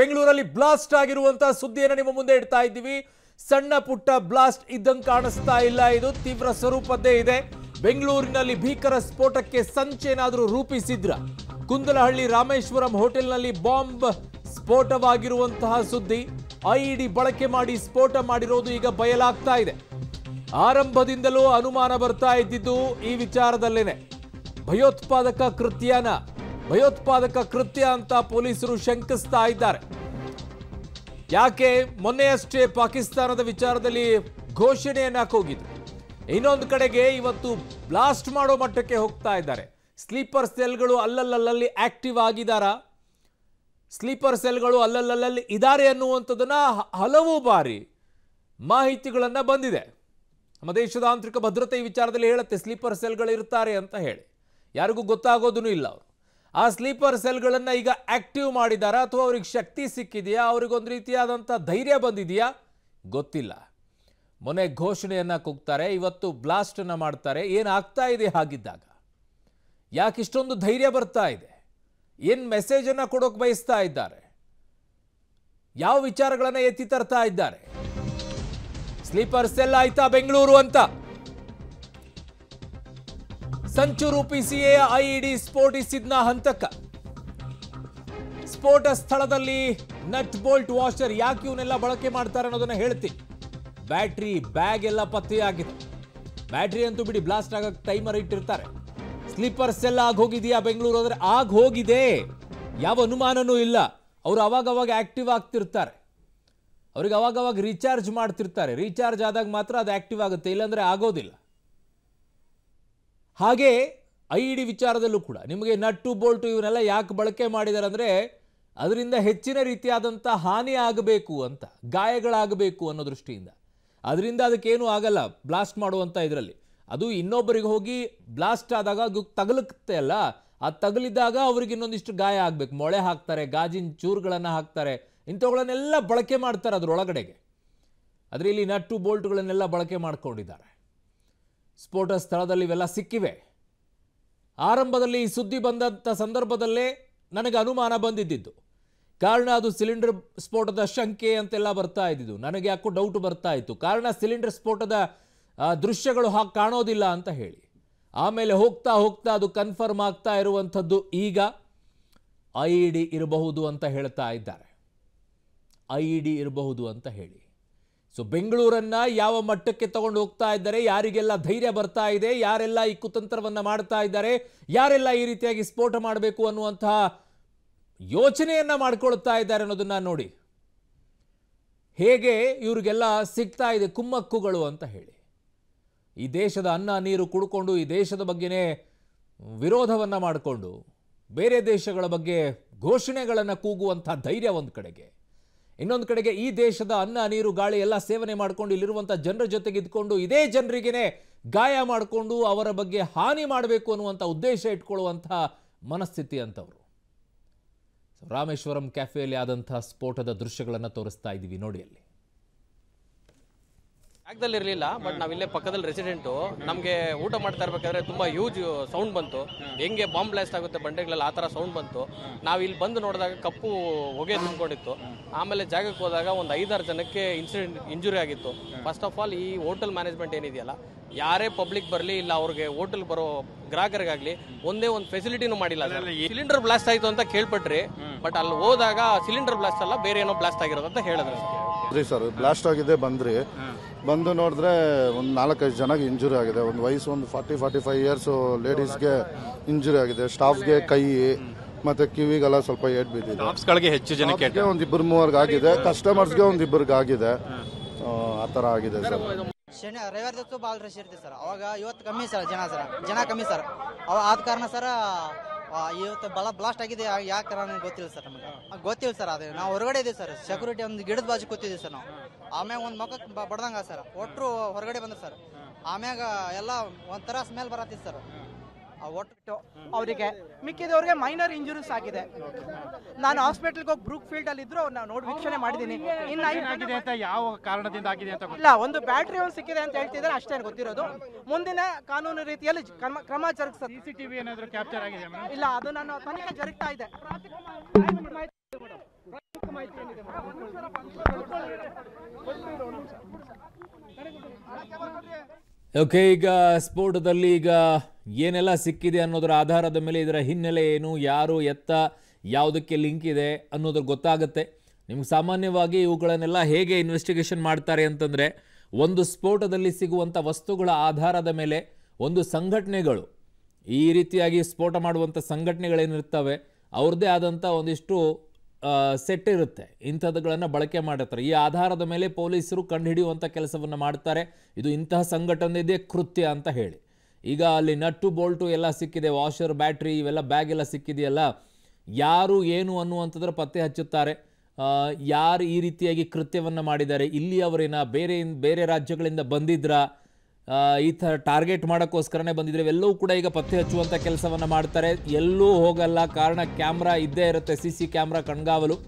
ಬೆಂಗಳೂರಲ್ಲಿ ಬ್ಲಾಸ್ಟ್ ಆಗಿರುವಂತಹ ಸುದ್ದಿಯನ್ನು ನಿಮ್ಮ ಮುಂದೆ ಇಡ್ತಾ ಇದ್ದೀವಿ ಸಣ್ಣ ಪುಟ್ಟ ಬ್ಲಾಸ್ಟ್ ಇದ್ದಂಗೆ ಕಾಣಿಸ್ತಾ ಇಲ್ಲ ಇದು ತೀವ್ರ ಸ್ವರೂಪದ್ದೇ ಇದೆ ಬೆಂಗಳೂರಿನಲ್ಲಿ ಭೀಕರ ಸ್ಫೋಟಕ್ಕೆ ಸಂಚೇನಾದರೂ ರೂಪಿಸಿದ್ರ ಕುಂದಲಹಳ್ಳಿ ರಾಮೇಶ್ವರಂ ಹೋಟೆಲ್ನಲ್ಲಿ ಬಾಂಬ್ ಸ್ಫೋಟವಾಗಿರುವಂತಹ ಸುದ್ದಿ ಐಇಡಿ ಬಳಕೆ ಮಾಡಿ ಸ್ಫೋಟ ಮಾಡಿರೋದು ಈಗ ಬಯಲಾಗ್ತಾ ಇದೆ ಆರಂಭದಿಂದಲೂ ಅನುಮಾನ ಬರ್ತಾ ಇದ್ದಿದ್ದು ಈ ವಿಚಾರದಲ್ಲೇನೆ ಭಯೋತ್ಪಾದಕ ಕೃತ್ಯನ ಭಯೋತ್ಪಾದಕ ಕೃತ್ಯ ಅಂತ ಪೊಲೀಸರು ಶಂಕಿಸ್ತಾ ಇದ್ದಾರೆ ಯಾಕೆ ಮೊನ್ನೆಯಷ್ಟೇ ಪಾಕಿಸ್ತಾನದ ವಿಚಾರದಲ್ಲಿ ಘೋಷಣೆಯನ್ನ ಕೂಗಿದ್ರು ಇನ್ನೊಂದು ಕಡೆಗೆ ಇವತ್ತು ಬ್ಲಾಸ್ಟ್ ಮಾಡೋ ಮಟ್ಟಕ್ಕೆ ಹೋಗ್ತಾ ಇದ್ದಾರೆ ಸ್ಲೀಪರ್ ಸೆಲ್ಗಳು ಅಲ್ಲಲ್ಲಲ್ಲಿ ಆಕ್ಟಿವ್ ಆಗಿದ್ದಾರಾ ಸ್ಲೀಪರ್ ಸೆಲ್ಗಳು ಅಲ್ಲಲ್ಲಲ್ಲಿ ಇದ್ದಾರೆ ಅನ್ನುವಂಥದ್ದನ್ನು ಹಲವು ಬಾರಿ ಮಾಹಿತಿಗಳನ್ನು ಬಂದಿದೆ ನಮ್ಮ ದೇಶದ ಆಂತರಿಕ ಭದ್ರತೆ ವಿಚಾರದಲ್ಲಿ ಹೇಳುತ್ತೆ ಸ್ಲೀಪರ್ ಸೆಲ್ಗಳು ಇರ್ತಾರೆ ಅಂತ ಹೇಳಿ ಯಾರಿಗೂ ಗೊತ್ತಾಗೋದೂ ಇಲ್ಲ ಅವರು ಆ ಸ್ಲೀಪರ್ ಸೆಲ್ಗಳನ್ನು ಈಗ ಆಕ್ಟಿವ್ ಮಾಡಿದಾರಾ ಅಥವಾ ಅವ್ರಿಗೆ ಶಕ್ತಿ ಸಿಕ್ಕಿದೆಯಾ ಅವ್ರಿಗೊಂದು ರೀತಿಯಾದಂಥ ಧೈರ್ಯ ಬಂದಿದೆಯಾ ಗೊತ್ತಿಲ್ಲ ಮೊನ್ನೆ ಘೋಷಣೆಯನ್ನು ಕುಗ್ತಾರೆ ಇವತ್ತು ಬ್ಲಾಸ್ಟನ್ನು ಮಾಡ್ತಾರೆ ಆಗ್ತಾ ಇದೆ ಹಾಗಿದ್ದಾಗ ಯಾಕೆ ಇಷ್ಟೊಂದು ಧೈರ್ಯ ಬರ್ತಾ ಇದೆ ಏನು ಮೆಸೇಜನ್ನು ಕೊಡೋಕೆ ಬಯಸ್ತಾ ಇದ್ದಾರೆ ಯಾವ ವಿಚಾರಗಳನ್ನು ಎತ್ತಿ ತರ್ತಾ ಇದ್ದಾರೆ ಸ್ಲೀಪರ್ ಸೆಲ್ ಆಯ್ತಾ ಬೆಂಗಳೂರು ಅಂತ ಸಂಚು ರೂಪಿಸಿಯೇ ಐಇಡಿ ಸ್ಫೋಟಿಸಿದ್ನ ಹಂತಕ ಸ್ಫೋಟ ಸ್ಥಳದಲ್ಲಿ ನಟ್ ಬೋಲ್ಟ್ ವಾಷರ್ ಯಾಕೆ ಇವನ್ನೆಲ್ಲ ಬಳಕೆ ಮಾಡ್ತಾರೆ ಅನ್ನೋದನ್ನ ಹೇಳ್ತೀನಿ ಬ್ಯಾಟ್ರಿ ಬ್ಯಾಗ್ ಎಲ್ಲ ಪತ್ತೆಯಾಗಿದೆ ಬ್ಯಾಟ್ರಿ ಅಂತೂ ಬಿಡಿ ಬ್ಲಾಸ್ಟ್ ಆಗಕ್ಕೆ ಟೈಮರ್ ಇಟ್ಟಿರ್ತಾರೆ ಸ್ಲೀಪರ್ಸ್ ಎಲ್ಲ ಆಗೋಗಿದೆಯಾ ಬೆಂಗಳೂರು ಅಂದ್ರೆ ಆಗ ಹೋಗಿದೆ ಯಾವ ಅನುಮಾನನೂ ಇಲ್ಲ ಅವರು ಅವಾಗ ಆ್ಯಕ್ಟಿವ್ ಆಗ್ತಿರ್ತಾರೆ ಅವ್ರಿಗೆ ಅವಾಗವಾಗ ರೀಚಾರ್ಜ್ ಮಾಡ್ತಿರ್ತಾರೆ ರೀಚಾರ್ಜ್ ಆದಾಗ ಮಾತ್ರ ಅದು ಆಕ್ಟಿವ್ ಆಗುತ್ತೆ ಇಲ್ಲಾಂದ್ರೆ ಆಗೋದಿಲ್ಲ ಹಾಗೇ ಐ ಡಿ ವಿಚಾರದಲ್ಲೂ ಕೂಡ ನಿಮಗೆ ನಟ್ಟು ಬೋಲ್ಟು ಇವನ್ನೆಲ್ಲ ಯಾಕೆ ಬಳಕೆ ಮಾಡಿದ್ದಾರೆ ಅಂದರೆ ಅದರಿಂದ ಹೆಚ್ಚಿನ ರೀತಿಯಾದಂಥ ಹಾನಿ ಆಗಬೇಕು ಅಂತ ಗಾಯಗಳಾಗಬೇಕು ಅನ್ನೋ ದೃಷ್ಟಿಯಿಂದ ಅದರಿಂದ ಅದಕ್ಕೇನು ಆಗಲ್ಲ ಬ್ಲಾಸ್ಟ್ ಮಾಡುವಂಥ ಇದರಲ್ಲಿ ಅದು ಇನ್ನೊಬ್ಬರಿಗೆ ಹೋಗಿ ಬ್ಲಾಸ್ಟ್ ಆದಾಗ ಅದು ತಗಲುತ್ತೆ ಅಲ್ಲ ಆ ತಗಲಿದಾಗ ಅವ್ರಿಗೆ ಇನ್ನೊಂದಿಷ್ಟು ಗಾಯ ಆಗಬೇಕು ಮೊಳೆ ಹಾಕ್ತಾರೆ ಗಾಜಿನ ಚೂರುಗಳನ್ನು ಹಾಕ್ತಾರೆ ಇಂಥವುಗಳನ್ನೆಲ್ಲ ಬಳಕೆ ಮಾಡ್ತಾರೆ ಅದರೊಳಗಡೆಗೆ ಅದರಲ್ಲಿ ನಟ್ಟು ಬೋಲ್ಟ್ಗಳನ್ನೆಲ್ಲ ಬಳಕೆ ಮಾಡ್ಕೊಂಡಿದ್ದಾರೆ ಸ್ಫೋಟ ಸ್ಥಳದಲ್ಲಿ ಇವೆಲ್ಲ ಸಿಕ್ಕಿವೆ ಆರಂಭದಲ್ಲಿ ಈ ಸುದ್ದಿ ಬಂದಂಥ ಸಂದರ್ಭದಲ್ಲೇ ನನಗೆ ಅನುಮಾನ ಬಂದಿದ್ದಿದ್ದು ಕಾರಣ ಅದು ಸಿಲಿಂಡರ್ ಸ್ಫೋಟದ ಶಂಕೆ ಅಂತೆಲ್ಲ ಬರ್ತಾ ಇದ್ದಿದ್ದು ನನಗೆ ಯಾಕೋ ಡೌಟ್ ಬರ್ತಾ ಇತ್ತು ಕಾರಣ ಸಿಲಿಂಡರ್ ಸ್ಫೋಟದ ದೃಶ್ಯಗಳು ಹಾಗೆ ಕಾಣೋದಿಲ್ಲ ಅಂತ ಹೇಳಿ ಆಮೇಲೆ ಹೋಗ್ತಾ ಹೋಗ್ತಾ ಅದು ಕನ್ಫರ್ಮ್ ಆಗ್ತಾ ಇರುವಂಥದ್ದು ಈಗ ಐ ಇ ಡಿ ಇರಬಹುದು ಅಂತ ಹೇಳ್ತಾ ಇದ್ದಾರೆ ಐ ಇ ಡಿ ಇರಬಹುದು ಅಂತ ಹೇಳಿ ಸೊ ಬೆಂಗಳೂರನ್ನು ಯಾವ ಮಟ್ಟಕ್ಕೆ ತಗೊಂಡು ಹೋಗ್ತಾ ಇದ್ದಾರೆ ಯಾರಿಗೆಲ್ಲ ಧೈರ್ಯ ಬರ್ತಾ ಇದೆ ಯಾರೆಲ್ಲ ಈ ಕುತಂತ್ರವನ್ನು ಮಾಡ್ತಾ ಇದ್ದಾರೆ ಯಾರೆಲ್ಲ ಈ ರೀತಿಯಾಗಿ ಸ್ಫೋಟ ಮಾಡಬೇಕು ಅನ್ನುವಂತಹ ಯೋಚನೆಯನ್ನು ಮಾಡ್ಕೊಳ್ತಾ ಇದ್ದಾರೆ ಅನ್ನೋದನ್ನು ನೋಡಿ ಹೇಗೆ ಇವರಿಗೆಲ್ಲ ಸಿಗ್ತಾ ಇದೆ ಕುಮ್ಮಕ್ಕುಗಳು ಅಂತ ಹೇಳಿ ಈ ದೇಶದ ಅನ್ನ ನೀರು ಕುಡ್ಕೊಂಡು ಈ ದೇಶದ ಬಗ್ಗೆನೇ ವಿರೋಧವನ್ನು ಮಾಡಿಕೊಂಡು ಬೇರೆ ದೇಶಗಳ ಬಗ್ಗೆ ಘೋಷಣೆಗಳನ್ನು ಕೂಗುವಂಥ ಧೈರ್ಯ ಒಂದು ಕಡೆಗೆ ಇನ್ನೊಂದು ಕಡೆಗೆ ಈ ದೇಶದ ಅನ್ನ ನೀರು ಗಾಳಿ ಎಲ್ಲ ಸೇವನೆ ಮಾಡಿಕೊಂಡು ಇಲ್ಲಿರುವಂಥ ಜನರ ಜೊತೆಗೆ ಇದ್ಕೊಂಡು ಇದೇ ಜನರಿಗೇ ಗಾಯ ಮಾಡಿಕೊಂಡು ಅವರ ಬಗ್ಗೆ ಹಾನಿ ಮಾಡಬೇಕು ಅನ್ನುವಂಥ ಉದ್ದೇಶ ಇಟ್ಕೊಳ್ಳುವಂಥ ಮನಸ್ಥಿತಿ ಅಂತವರು ರಾಮೇಶ್ವರಂ ಕ್ಯಾಫೆಯಲ್ಲಿ ಆದಂಥ ಸ್ಫೋಟದ ದೃಶ್ಯಗಳನ್ನು ತೋರಿಸ್ತಾ ಇದ್ದೀವಿ ನೋಡಿ ಅಲ್ಲಿ ಜಾಗದಲ್ಲಿ ಇರಲಿಲ್ಲ ಬಟ್ ನಾವಿಲ್ಲೇ ಪಕ್ಕದಲ್ಲಿ ರೆಸಿಡೆಂಟು ನಮಗೆ ಊಟ ಮಾಡ್ತಾ ಇರ್ಬೇಕಾದ್ರೆ ತುಂಬ ಹ್ಯೂಜ್ ಸೌಂಡ್ ಬಂತು ಹೆಂಗೆ ಬಾಂಬ್ ಬ್ಲಾಸ್ಟ್ ಆಗುತ್ತೆ ಬಂಡೆಗಳಲ್ಲಿ ಆ ಥರ ಸೌಂಡ್ ಬಂತು ನಾವು ಇಲ್ಲಿ ಬಂದು ನೋಡಿದಾಗ ಕಪ್ಪು ಹೊಗೆ ತುಂಬಿಕೊಂಡಿತ್ತು ಆಮೇಲೆ ಜಾಗಕ್ಕೆ ಹೋದಾಗ ಒಂದು ಐದಾರು ಜನಕ್ಕೆ ಇನ್ಸಿಡೆಂಟ್ ಇಂಜುರಿ ಆಗಿತ್ತು ಫಸ್ಟ್ ಆಫ್ ಆಲ್ ಈ ಹೋಟೆಲ್ ಮ್ಯಾನೇಜ್ಮೆಂಟ್ ಏನಿದೆಯಲ್ಲ ಯಾರೇ ಪಬ್ಲಿಕ್ ಬರಲಿ ಇಲ್ಲ ಅವ್ರಿಗೆ ಹೋಟೆಲ್ ಬರೋ ಗ್ರಾಹಕರಿಗಾಗ್ಲಿ ಒಂದೇ ಒಂದು ಫೆಸಿಲಿಟಿನೂ ಮಾಡಿಲ್ಲ ಸಿಲಿಂಡರ್ ಬ್ಲಾಸ್ಟ್ ಆಯಿತು ಅಂತ ಕೇಳ್ಪಟ್ರಿ ಬಟ್ ಅಲ್ಲಿ ಹೋದಾಗ ಸಿಲಿಂಡರ್ ಬ್ಲಾಸ್ಟ್ ಅಲ್ಲ ಬೇರೆ ಏನೋ ಬ್ಲಾಸ್ಟ್ ಆಗಿರೋದು ಅಂತ ಹೇಳಿದ್ರು ರೀ ಸರ್ ಬ್ಲಾಸ್ಟ್ ಆಗಿದೆ ಬಂದ್ರಿ ಬಂದು ನೋಡಿದ್ರೆ ಒಂದು ನಾಲ್ಕೈದು ಜನಕ್ಕೆ ಇಂಜುರಿ ಆಗಿದೆ ಒಂದು ವಯಸ್ಸು ಒಂದು ಫಾರ್ಟಿ ಫಾರ್ಟಿ ಫೈವ್ ಇಯರ್ಸು ಲೇಡೀಸ್ಗೆ ಇಂಜುರಿ ಆಗಿದೆ ಸ್ಟಾಫ್ಗೆ ಕೈ ಮತ್ತೆ ಕಿವಿಗೆಲ್ಲ ಸ್ವಲ್ಪ ಏಟ್ ಬಿದ್ದಿದೆ ಹೆಚ್ಚು ಜನಕ್ಕೆ ಒಂದು ಇಬ್ಬರು ಮೂವರ್ಗೆ ಆಗಿದೆ ಕಸ್ಟಮರ್ಸ್ಗೆ ಒಂದು ಇಬ್ಬರಿಗೆ ಆಗಿದೆ ಆ ಥರ ಆಗಿದೆ ಸರ್ ಶನಿ ರವಿವಾರದತ್ತು ಬಾಲ್ ರಶ್ ಇರ್ತೀವಿ ಸರ್ ಅವಾಗ ಇವತ್ತು ಕಮ್ಮಿ ಸರ್ ಜನ ಸರ್ ಜನ ಕಮ್ಮಿ ಸರ್ ಅವ ಆದ ಕಾರಣ ಸರ್ ಇವತ್ತು ಬಲ ಬ್ಲಾಸ್ಟ್ ಆಗಿದೆ ಯಾಕೆ ನನಗೆ ಗೊತ್ತಿಲ್ಲ ಸರ್ ನಮಗೆ ಗೊತ್ತಿಲ್ಲ ಸರ್ ಅದು ನಾವು ಹೊರಗಡೆ ಇದೀವಿ ಸರ್ ಸೆಕ್ಯೂರಿಟಿ ಒಂದು ಗಿಡದ ಬಾಜು ಕೂತಿದ್ದೀವಿ ಸರ್ ನಾವು ಆಮ್ಯಾಗ ಒಂದು ಮಗಕ್ಕೆ ಬಡ್ದಂಗ ಸರ್ ಒಟ್ಟರು ಹೊರಗಡೆ ಬಂದ್ರು ಸರ್ ಆಮ್ಯಾಗ ಎಲ್ಲ ಒಂಥರ ಸ್ಮೆಲ್ ಬರತ್ತಿತ್ತು ಸರ್ ಒಟ್ಟು ಅವರಿಗೆ ಮಿಕ್ಕಿದವ್ರಿಗೆ ಮೈನರ್ ಇಂಜುರೀಸ್ ಆಗಿದೆ ನಾನು ಹಾಸ್ಪಿಟಲ್ಗೆ ಹೋಗಿ ಬ್ರೂಕ್ ಫೀಲ್ಡ್ ಅಲ್ಲಿ ಇದ್ರು ಅವ್ರನ್ನ ನೋಡಿ ವೀಕ್ಷಣೆ ಮಾಡಿದ್ದೀನಿ ಆಗಿದೆ ಅಂತ ಯಾವ ಕಾರಣದಿಂದ ಆಗಿದೆ ಅಂತ ಇಲ್ಲ ಒಂದು ಬ್ಯಾಟ್ರಿ ಒಂದು ಸಿಕ್ಕಿದೆ ಅಂತ ಹೇಳ್ತಿದ್ರೆ ಅಷ್ಟೇ ಗೊತ್ತಿರೋದು ಮುಂದಿನ ಕಾನೂನು ರೀತಿಯಲ್ಲಿ ಕ್ರಮ ಕ್ರಮ ಏನಾದರೂ ಕ್ಯಾಪ್ಚರ್ ಆಗಿದೆ ಇಲ್ಲ ಅದು ನಾನು ತನಿಖೆ ಜರುಗ್ತಾ ಇದೆ ಓಕೆ ಈಗ ಸ್ಫೋಟದಲ್ಲಿ ಈಗ ಏನೆಲ್ಲ ಸಿಕ್ಕಿದೆ ಅನ್ನೋದರ ಆಧಾರದ ಮೇಲೆ ಇದರ ಹಿನ್ನೆಲೆ ಏನು ಯಾರು ಎತ್ತ ಯಾವುದಕ್ಕೆ ಲಿಂಕ್ ಇದೆ ಅನ್ನೋದ್ರ ಗೊತ್ತಾಗುತ್ತೆ ನಿಮ್ಗೆ ಸಾಮಾನ್ಯವಾಗಿ ಇವುಗಳನ್ನೆಲ್ಲ ಹೇಗೆ ಇನ್ವೆಸ್ಟಿಗೇಷನ್ ಮಾಡ್ತಾರೆ ಅಂತಂದರೆ ಒಂದು ಸ್ಫೋಟದಲ್ಲಿ ಸಿಗುವಂಥ ವಸ್ತುಗಳ ಆಧಾರದ ಮೇಲೆ ಒಂದು ಸಂಘಟನೆಗಳು ಈ ರೀತಿಯಾಗಿ ಸ್ಫೋಟ ಮಾಡುವಂಥ ಸಂಘಟನೆಗಳೇನಿರ್ತವೆ ಅವ್ರದ್ದೇ ಆದಂಥ ಒಂದಿಷ್ಟು ಸೆಟ್ ಇರುತ್ತೆ ಇಂಥದ್ದುಗಳನ್ನು ಬಳಕೆ ಮಾಡಿರ್ತಾರೆ ಈ ಆಧಾರದ ಮೇಲೆ ಪೊಲೀಸರು ಕಂಡುಹಿಡಿಯುವಂಥ ಕೆಲಸವನ್ನು ಮಾಡ್ತಾರೆ ಇದು ಇಂತಹ ಇದೆ ಕೃತ್ಯ ಅಂತ ಹೇಳಿ ಈಗ ಅಲ್ಲಿ ನಟ್ಟು ಬೋಲ್ಟು ಎಲ್ಲ ಸಿಕ್ಕಿದೆ ವಾಷರ್ ಬ್ಯಾಟ್ರಿ ಇವೆಲ್ಲ ಬ್ಯಾಗ್ ಎಲ್ಲ ಸಿಕ್ಕಿದೆಯಲ್ಲ ಯಾರು ಏನು ಅನ್ನುವಂಥದ್ರ ಪತ್ತೆ ಹಚ್ಚುತ್ತಾರೆ ಯಾರು ಈ ರೀತಿಯಾಗಿ ಕೃತ್ಯವನ್ನು ಮಾಡಿದ್ದಾರೆ ಇಲ್ಲಿ ಅವರೇನ ಬೇರೆ ಬೇರೆ ರಾಜ್ಯಗಳಿಂದ ಬಂದಿದ್ರ ಈ ಥರ ಟಾರ್ಗೆಟ್ ಮಾಡೋಕ್ಕೋಸ್ಕರನೇ ಬಂದಿದ್ರೆ ಎಲ್ಲವೂ ಕೂಡ ಈಗ ಪತ್ತೆ ಹಚ್ಚುವಂಥ ಕೆಲಸವನ್ನು ಮಾಡ್ತಾರೆ ಎಲ್ಲೂ ಹೋಗಲ್ಲ ಕಾರಣ ಕ್ಯಾಮ್ರಾ ಇದ್ದೇ ಇರುತ್ತೆ ಸಿ ಸಿ ಕ್ಯಾಮ್ರಾ ಕಣ್ಗಾವಲು